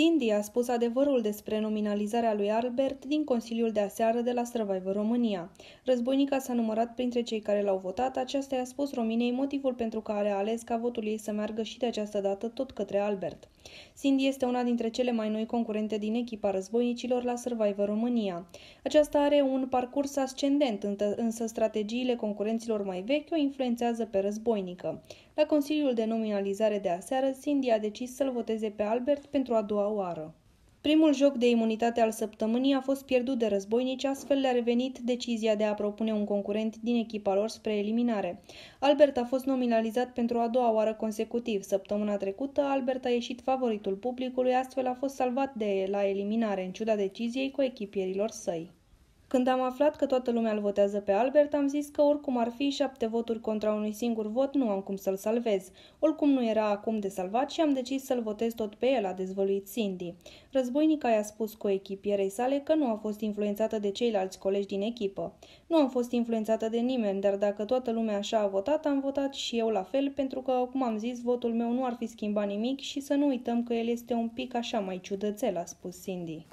Cindy a spus adevărul despre nominalizarea lui Albert din Consiliul de aseară de la Survivor România. Războinica s-a numărat printre cei care l-au votat, aceasta i-a spus Rominei motivul pentru care a ales ca votul ei să meargă și de această dată tot către Albert. Cindy este una dintre cele mai noi concurente din echipa războinicilor la Survivor România. Aceasta are un parcurs ascendent, însă strategiile concurenților mai vechi o influențează pe războinică. La Consiliul de Nominalizare de aseară, Cindy a decis să-l voteze pe Albert pentru a doua oară. Primul joc de imunitate al săptămânii a fost pierdut de războinici, astfel le-a revenit decizia de a propune un concurent din echipa lor spre eliminare. Albert a fost nominalizat pentru a doua oară consecutiv. Săptămâna trecută, Albert a ieșit favoritul publicului, astfel a fost salvat de la eliminare, în ciuda deciziei cu echipierilor săi. Când am aflat că toată lumea îl votează pe Albert, am zis că oricum ar fi șapte voturi contra unui singur vot, nu am cum să-l salvez. Oricum nu era acum de salvat și am decis să-l votez tot pe el, a dezvăluit Cindy. Războinica i-a spus cu echipierei sale că nu a fost influențată de ceilalți colegi din echipă. Nu am fost influențată de nimeni, dar dacă toată lumea așa a votat, am votat și eu la fel, pentru că, cum am zis, votul meu nu ar fi schimbat nimic și să nu uităm că el este un pic așa mai ciudățel, a spus Cindy.